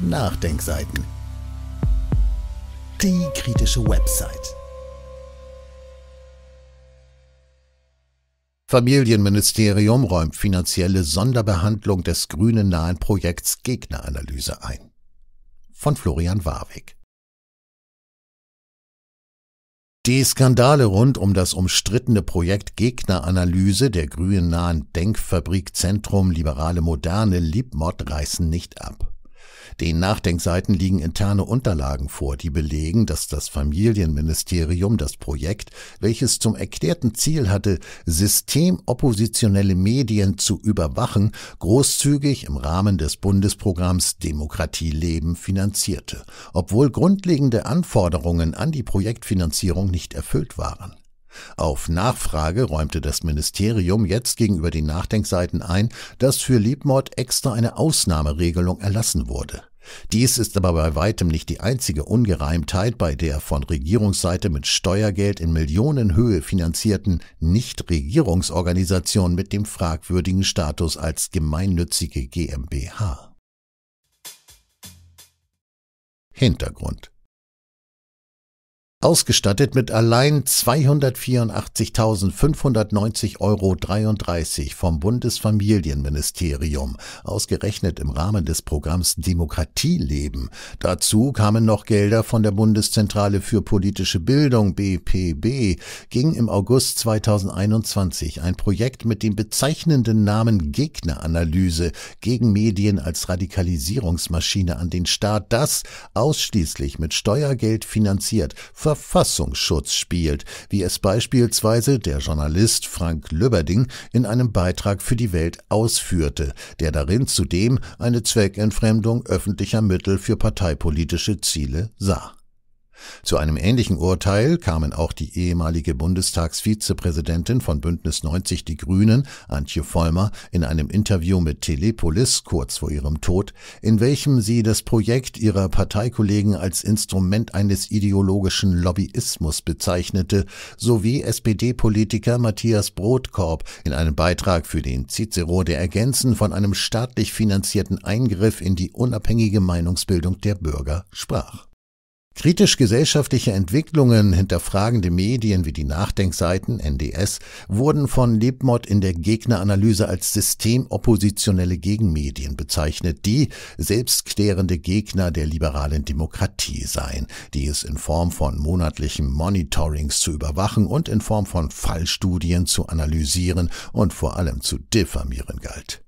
Nachdenkseiten. Die kritische Website. Familienministerium räumt finanzielle Sonderbehandlung des grünen nahen Projekts Gegneranalyse ein. Von Florian Warwick. Die Skandale rund um das umstrittene Projekt Gegneranalyse der grünen nahen Denkfabrik Zentrum Liberale Moderne Liebmod reißen nicht ab. Den Nachdenkseiten liegen interne Unterlagen vor, die belegen, dass das Familienministerium das Projekt, welches zum erklärten Ziel hatte, systemoppositionelle Medien zu überwachen, großzügig im Rahmen des Bundesprogramms Demokratie leben finanzierte, obwohl grundlegende Anforderungen an die Projektfinanzierung nicht erfüllt waren. Auf Nachfrage räumte das Ministerium jetzt gegenüber den Nachdenkseiten ein, dass für Liebmord extra eine Ausnahmeregelung erlassen wurde. Dies ist aber bei weitem nicht die einzige Ungereimtheit bei der von Regierungsseite mit Steuergeld in Millionenhöhe finanzierten Nichtregierungsorganisation mit dem fragwürdigen Status als gemeinnützige GmbH. Hintergrund ausgestattet mit allein 284.590,33 Euro vom Bundesfamilienministerium, ausgerechnet im Rahmen des Programms Demokratieleben. Dazu kamen noch Gelder von der Bundeszentrale für politische Bildung BPB, ging im August 2021 ein Projekt mit dem bezeichnenden Namen Gegneranalyse gegen Medien als Radikalisierungsmaschine an den Staat, das ausschließlich mit Steuergeld finanziert, Verfassungsschutz spielt, wie es beispielsweise der Journalist Frank Löberding in einem Beitrag für die Welt ausführte, der darin zudem eine Zweckentfremdung öffentlicher Mittel für parteipolitische Ziele sah. Zu einem ähnlichen Urteil kamen auch die ehemalige Bundestagsvizepräsidentin von Bündnis 90 Die Grünen, Antje Vollmer, in einem Interview mit Telepolis kurz vor ihrem Tod, in welchem sie das Projekt ihrer Parteikollegen als Instrument eines ideologischen Lobbyismus bezeichnete, sowie SPD-Politiker Matthias Brotkorb in einem Beitrag für den Cicero, der ergänzen von einem staatlich finanzierten Eingriff in die unabhängige Meinungsbildung der Bürger sprach. Kritisch gesellschaftliche Entwicklungen hinterfragende Medien wie die Nachdenkseiten NDS wurden von Lebmott in der Gegneranalyse als systemoppositionelle Gegenmedien bezeichnet, die selbstklärende Gegner der liberalen Demokratie seien, die es in Form von monatlichen Monitorings zu überwachen und in Form von Fallstudien zu analysieren und vor allem zu diffamieren galt.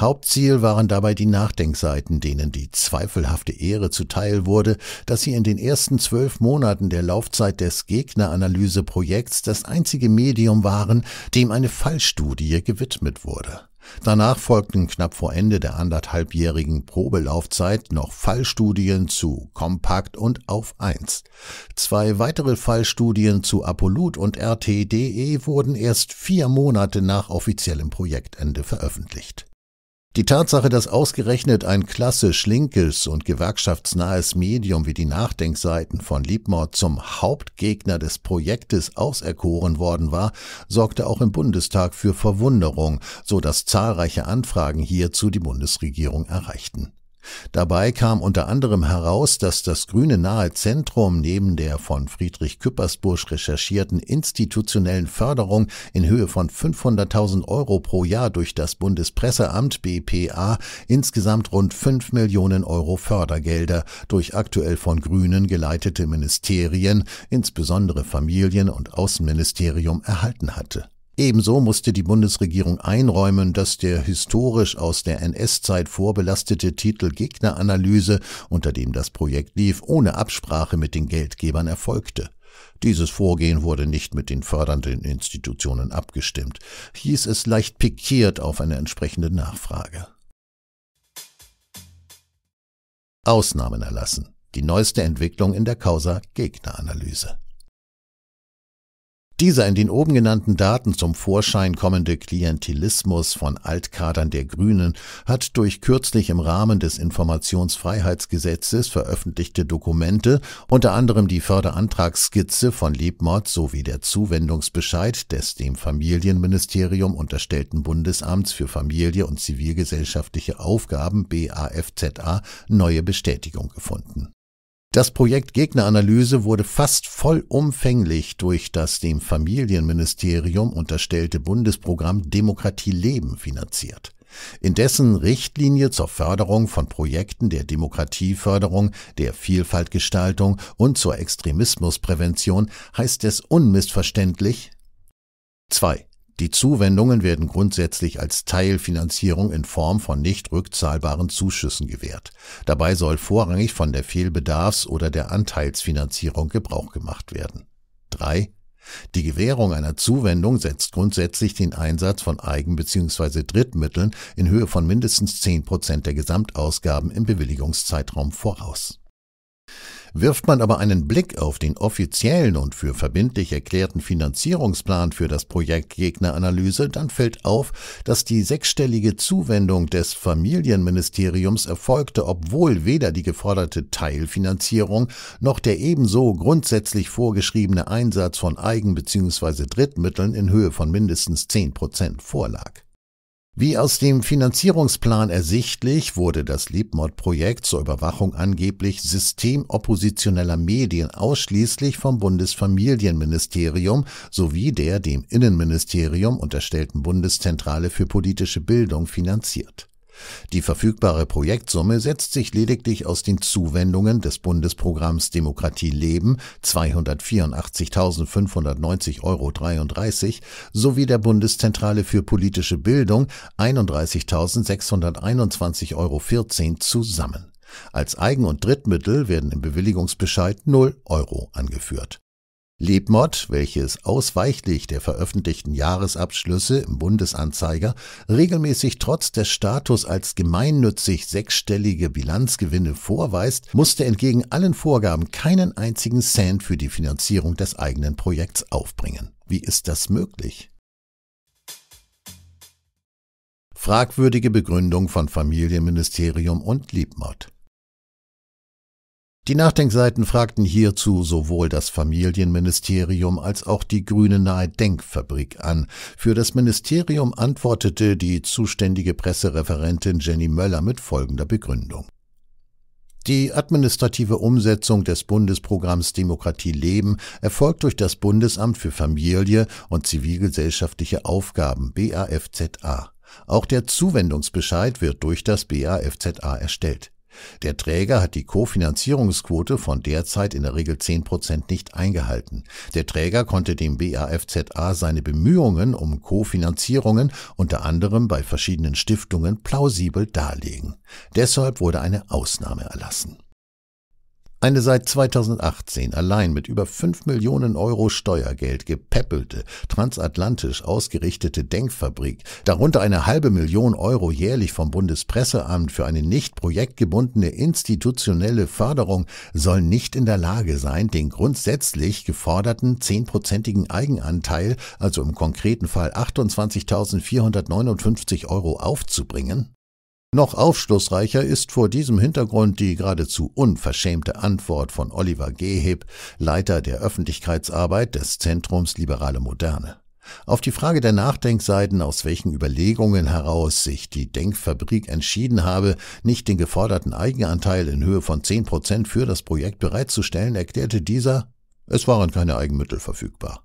Hauptziel waren dabei die Nachdenkseiten, denen die zweifelhafte Ehre zuteil wurde, dass sie in den ersten zwölf Monaten der Laufzeit des Gegneranalyseprojekts das einzige Medium waren, dem eine Fallstudie gewidmet wurde. Danach folgten knapp vor Ende der anderthalbjährigen Probelaufzeit noch Fallstudien zu Kompakt und Auf 1. Zwei weitere Fallstudien zu Apolut und RTDE wurden erst vier Monate nach offiziellem Projektende veröffentlicht. Die Tatsache, dass ausgerechnet ein klassisch linkes und gewerkschaftsnahes Medium wie die Nachdenkseiten von Liebmord zum Hauptgegner des Projektes auserkoren worden war, sorgte auch im Bundestag für Verwunderung, so dass zahlreiche Anfragen hierzu die Bundesregierung erreichten. Dabei kam unter anderem heraus, dass das grüne nahe Zentrum neben der von Friedrich Küppersbusch recherchierten institutionellen Förderung in Höhe von 500.000 Euro pro Jahr durch das Bundespresseamt BPA insgesamt rund 5 Millionen Euro Fördergelder durch aktuell von Grünen geleitete Ministerien, insbesondere Familien- und Außenministerium, erhalten hatte. Ebenso musste die Bundesregierung einräumen, dass der historisch aus der NS-Zeit vorbelastete Titel Gegneranalyse, unter dem das Projekt lief, ohne Absprache mit den Geldgebern erfolgte. Dieses Vorgehen wurde nicht mit den fördernden Institutionen abgestimmt, hieß es leicht pikiert auf eine entsprechende Nachfrage. Ausnahmen erlassen. Die neueste Entwicklung in der Causa Gegneranalyse. Dieser in den oben genannten Daten zum Vorschein kommende Klientelismus von Altkadern der Grünen hat durch kürzlich im Rahmen des Informationsfreiheitsgesetzes veröffentlichte Dokumente, unter anderem die Förderantragsskizze von Liebmord sowie der Zuwendungsbescheid des dem Familienministerium unterstellten Bundesamts für Familie und zivilgesellschaftliche Aufgaben BAFZA neue Bestätigung gefunden das Projekt Gegneranalyse wurde fast vollumfänglich durch das dem Familienministerium unterstellte Bundesprogramm Demokratie leben finanziert in dessen Richtlinie zur Förderung von Projekten der Demokratieförderung, der Vielfaltgestaltung und zur Extremismusprävention heißt es unmissverständlich 2. Die Zuwendungen werden grundsätzlich als Teilfinanzierung in Form von nicht rückzahlbaren Zuschüssen gewährt. Dabei soll vorrangig von der Fehlbedarfs- oder der Anteilsfinanzierung Gebrauch gemacht werden. 3. Die Gewährung einer Zuwendung setzt grundsätzlich den Einsatz von Eigen- bzw. Drittmitteln in Höhe von mindestens 10 Prozent der Gesamtausgaben im Bewilligungszeitraum voraus Wirft man aber einen Blick auf den offiziellen und für verbindlich erklärten Finanzierungsplan für das Projekt Gegneranalyse, dann fällt auf, dass die sechsstellige Zuwendung des Familienministeriums erfolgte, obwohl weder die geforderte Teilfinanzierung noch der ebenso grundsätzlich vorgeschriebene Einsatz von Eigen- bzw. Drittmitteln in Höhe von mindestens 10 Prozent vorlag. Wie aus dem Finanzierungsplan ersichtlich, wurde das Liebmord-Projekt zur Überwachung angeblich systemoppositioneller Medien ausschließlich vom Bundesfamilienministerium sowie der dem Innenministerium unterstellten Bundeszentrale für politische Bildung finanziert die verfügbare Projektsumme setzt sich lediglich aus den Zuwendungen des Bundesprogramms Demokratie leben 284.590,33 Euro sowie der Bundeszentrale für politische Bildung 31.621,14 Euro zusammen. Als Eigen- und Drittmittel werden im Bewilligungsbescheid 0 Euro angeführt Lebmod, welches ausweichlich der veröffentlichten Jahresabschlüsse im Bundesanzeiger regelmäßig trotz des Status als gemeinnützig sechsstellige Bilanzgewinne vorweist, musste entgegen allen Vorgaben keinen einzigen Cent für die Finanzierung des eigenen Projekts aufbringen. Wie ist das möglich? Fragwürdige Begründung von Familienministerium und Liebmord. Die Nachdenkseiten fragten hierzu sowohl das Familienministerium als auch die grünenahe Denkfabrik an. Für das Ministerium antwortete die zuständige Pressereferentin Jenny Möller mit folgender Begründung. Die administrative Umsetzung des Bundesprogramms Demokratie leben erfolgt durch das Bundesamt für Familie und zivilgesellschaftliche Aufgaben BAFZA. Auch der Zuwendungsbescheid wird durch das BAFZA erstellt. Der Träger hat die Kofinanzierungsquote von derzeit in der Regel 10 Prozent nicht eingehalten. Der Träger konnte dem BAFZA seine Bemühungen um Kofinanzierungen unter anderem bei verschiedenen Stiftungen plausibel darlegen. Deshalb wurde eine Ausnahme erlassen. Eine seit 2018 allein mit über 5 Millionen Euro Steuergeld gepäppelte, transatlantisch ausgerichtete Denkfabrik, darunter eine halbe Million Euro jährlich vom Bundespresseamt für eine nicht projektgebundene institutionelle Förderung, soll nicht in der Lage sein, den grundsätzlich geforderten 10 Eigenanteil, also im konkreten Fall 28.459 Euro aufzubringen? Noch aufschlussreicher ist vor diesem Hintergrund die geradezu unverschämte Antwort von Oliver Geheb, Leiter der Öffentlichkeitsarbeit des Zentrums Liberale Moderne. Auf die Frage der Nachdenkseiten, aus welchen Überlegungen heraus sich die Denkfabrik entschieden habe, nicht den geforderten Eigenanteil in Höhe von 10 Prozent für das Projekt bereitzustellen, erklärte dieser, es waren keine Eigenmittel verfügbar.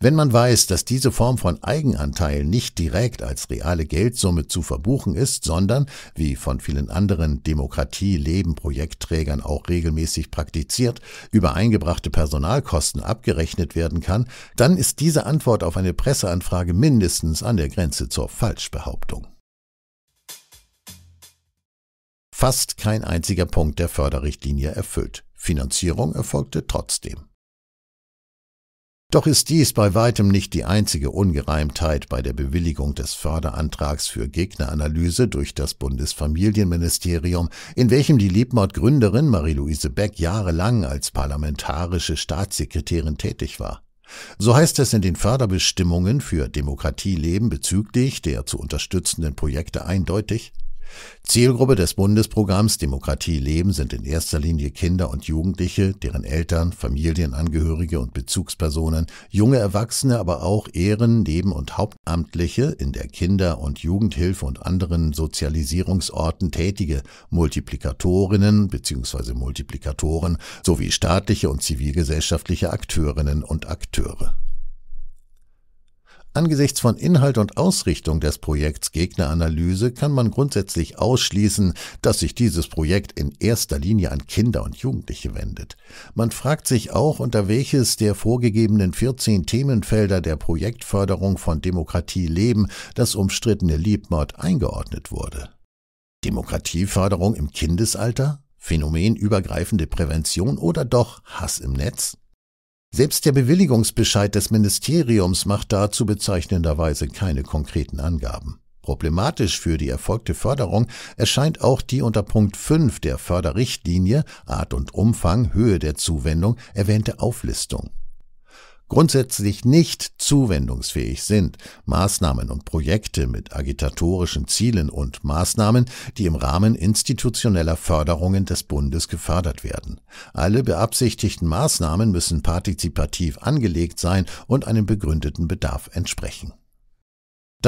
Wenn man weiß, dass diese Form von Eigenanteil nicht direkt als reale Geldsumme zu verbuchen ist, sondern, wie von vielen anderen Demokratie-Leben-Projektträgern auch regelmäßig praktiziert, über eingebrachte Personalkosten abgerechnet werden kann, dann ist diese Antwort auf eine Presseanfrage mindestens an der Grenze zur Falschbehauptung. Fast kein einziger Punkt der Förderrichtlinie erfüllt. Finanzierung erfolgte trotzdem. Doch ist dies bei weitem nicht die einzige Ungereimtheit bei der Bewilligung des Förderantrags für Gegneranalyse durch das Bundesfamilienministerium, in welchem die Liebmordgründerin Marie-Louise Beck jahrelang als parlamentarische Staatssekretärin tätig war. So heißt es in den Förderbestimmungen für Demokratieleben bezüglich der zu unterstützenden Projekte eindeutig, Zielgruppe des Bundesprogramms Demokratie leben sind in erster Linie Kinder und Jugendliche, deren Eltern, Familienangehörige und Bezugspersonen, junge Erwachsene, aber auch Ehren-, Neben- und Hauptamtliche in der Kinder- und Jugendhilfe und anderen Sozialisierungsorten tätige Multiplikatorinnen bzw. Multiplikatoren sowie staatliche und zivilgesellschaftliche Akteurinnen und Akteure. Angesichts von Inhalt und Ausrichtung des Projekts Gegneranalyse kann man grundsätzlich ausschließen, dass sich dieses Projekt in erster Linie an Kinder und Jugendliche wendet. Man fragt sich auch, unter welches der vorgegebenen 14 Themenfelder der Projektförderung von Demokratie leben das umstrittene Liebmord eingeordnet wurde. Demokratieförderung im Kindesalter? Phänomenübergreifende Prävention oder doch Hass im Netz? Selbst der Bewilligungsbescheid des Ministeriums macht dazu bezeichnenderweise keine konkreten Angaben. Problematisch für die erfolgte Förderung erscheint auch die unter Punkt 5 der Förderrichtlinie Art und Umfang, Höhe der Zuwendung erwähnte Auflistung grundsätzlich nicht zuwendungsfähig sind. Maßnahmen und Projekte mit agitatorischen Zielen und Maßnahmen, die im Rahmen institutioneller Förderungen des Bundes gefördert werden. Alle beabsichtigten Maßnahmen müssen partizipativ angelegt sein und einem begründeten Bedarf entsprechen.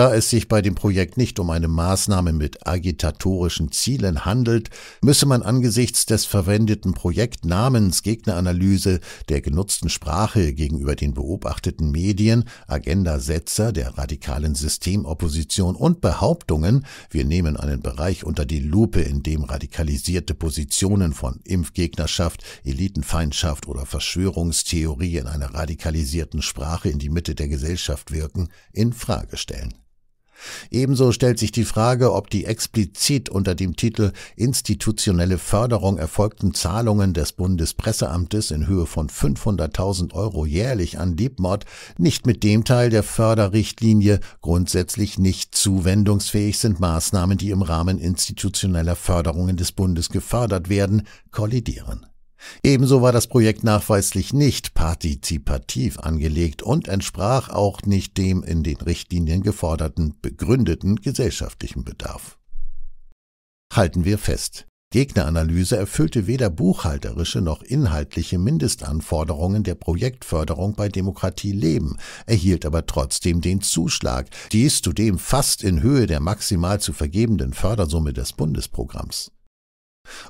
Da es sich bei dem Projekt nicht um eine Maßnahme mit agitatorischen Zielen handelt, müsse man angesichts des verwendeten Projektnamens Gegneranalyse der genutzten Sprache gegenüber den beobachteten Medien, Agendasetzer der radikalen Systemopposition und Behauptungen, wir nehmen einen Bereich unter die Lupe, in dem radikalisierte Positionen von Impfgegnerschaft, Elitenfeindschaft oder Verschwörungstheorie in einer radikalisierten Sprache in die Mitte der Gesellschaft wirken, in Frage stellen. Ebenso stellt sich die Frage, ob die explizit unter dem Titel Institutionelle Förderung erfolgten Zahlungen des Bundespresseamtes in Höhe von 500.000 Euro jährlich an Diebmord nicht mit dem Teil der Förderrichtlinie grundsätzlich nicht zuwendungsfähig sind Maßnahmen, die im Rahmen institutioneller Förderungen des Bundes gefördert werden, kollidieren. Ebenso war das Projekt nachweislich nicht partizipativ angelegt und entsprach auch nicht dem in den Richtlinien geforderten, begründeten gesellschaftlichen Bedarf. Halten wir fest, Gegneranalyse erfüllte weder buchhalterische noch inhaltliche Mindestanforderungen der Projektförderung bei Demokratie Leben, erhielt aber trotzdem den Zuschlag, dies zudem fast in Höhe der maximal zu vergebenden Fördersumme des Bundesprogramms.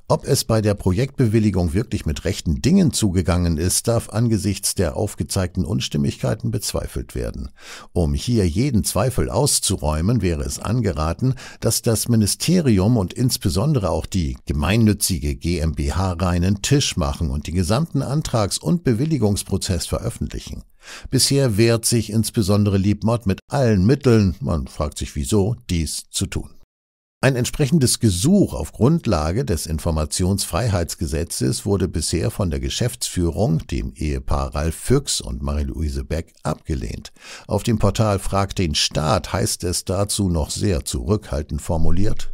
Ob es bei der Projektbewilligung wirklich mit rechten Dingen zugegangen ist, darf angesichts der aufgezeigten Unstimmigkeiten bezweifelt werden. Um hier jeden Zweifel auszuräumen, wäre es angeraten, dass das Ministerium und insbesondere auch die gemeinnützige GmbH reinen Tisch machen und den gesamten Antrags- und Bewilligungsprozess veröffentlichen. Bisher wehrt sich insbesondere Liebmott mit allen Mitteln, man fragt sich wieso, dies zu tun. Ein entsprechendes Gesuch auf Grundlage des Informationsfreiheitsgesetzes wurde bisher von der Geschäftsführung, dem Ehepaar Ralf Füchs und Marie-Louise Beck, abgelehnt. Auf dem Portal Frag den Staat heißt es dazu noch sehr zurückhaltend formuliert,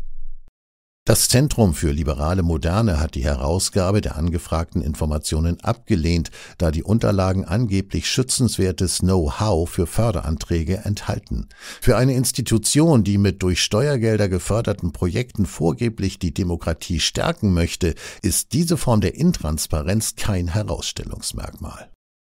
das Zentrum für liberale Moderne hat die Herausgabe der angefragten Informationen abgelehnt, da die Unterlagen angeblich schützenswertes Know-how für Förderanträge enthalten. Für eine Institution, die mit durch Steuergelder geförderten Projekten vorgeblich die Demokratie stärken möchte, ist diese Form der Intransparenz kein Herausstellungsmerkmal.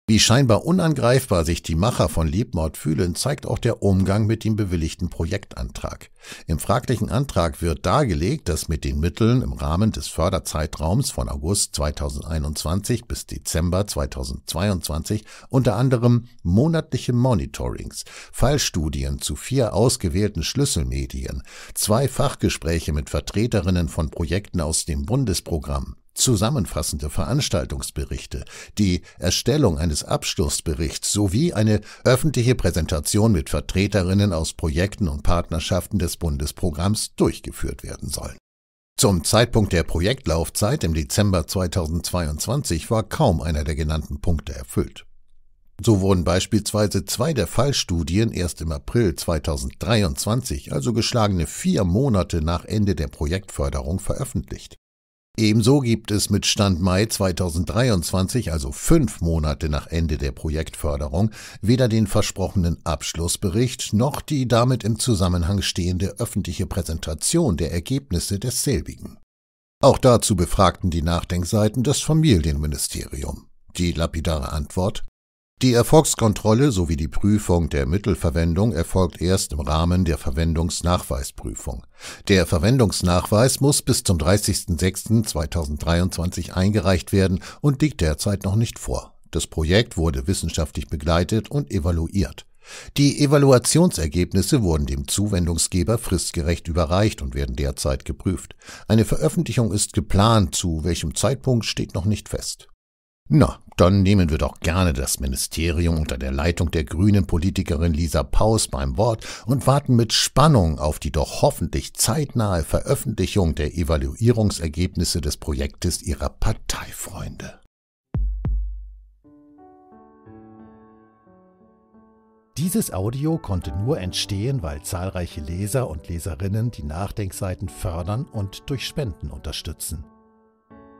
Wie scheinbar unangreifbar sich die Macher von Liebmord fühlen, zeigt auch der Umgang mit dem bewilligten Projektantrag. Im fraglichen Antrag wird dargelegt, dass mit den Mitteln im Rahmen des Förderzeitraums von August 2021 bis Dezember 2022 unter anderem monatliche Monitorings, Fallstudien zu vier ausgewählten Schlüsselmedien, zwei Fachgespräche mit Vertreterinnen von Projekten aus dem Bundesprogramm, zusammenfassende Veranstaltungsberichte, die Erstellung eines Abschlussberichts sowie eine öffentliche Präsentation mit Vertreterinnen aus Projekten und Partnerschaften des Bundesprogramms durchgeführt werden sollen. Zum Zeitpunkt der Projektlaufzeit im Dezember 2022 war kaum einer der genannten Punkte erfüllt. So wurden beispielsweise zwei der Fallstudien erst im April 2023, also geschlagene vier Monate nach Ende der Projektförderung, veröffentlicht. Ebenso gibt es mit Stand Mai 2023, also fünf Monate nach Ende der Projektförderung, weder den versprochenen Abschlussbericht noch die damit im Zusammenhang stehende öffentliche Präsentation der Ergebnisse desselbigen. Auch dazu befragten die Nachdenkseiten das Familienministerium. Die lapidare Antwort die Erfolgskontrolle sowie die Prüfung der Mittelverwendung erfolgt erst im Rahmen der Verwendungsnachweisprüfung. Der Verwendungsnachweis muss bis zum 30.06.2023 eingereicht werden und liegt derzeit noch nicht vor. Das Projekt wurde wissenschaftlich begleitet und evaluiert. Die Evaluationsergebnisse wurden dem Zuwendungsgeber fristgerecht überreicht und werden derzeit geprüft. Eine Veröffentlichung ist geplant, zu welchem Zeitpunkt steht noch nicht fest. Na, dann nehmen wir doch gerne das Ministerium unter der Leitung der grünen Politikerin Lisa Paus beim Wort und warten mit Spannung auf die doch hoffentlich zeitnahe Veröffentlichung der Evaluierungsergebnisse des Projektes ihrer Parteifreunde. Dieses Audio konnte nur entstehen, weil zahlreiche Leser und Leserinnen die Nachdenkseiten fördern und durch Spenden unterstützen.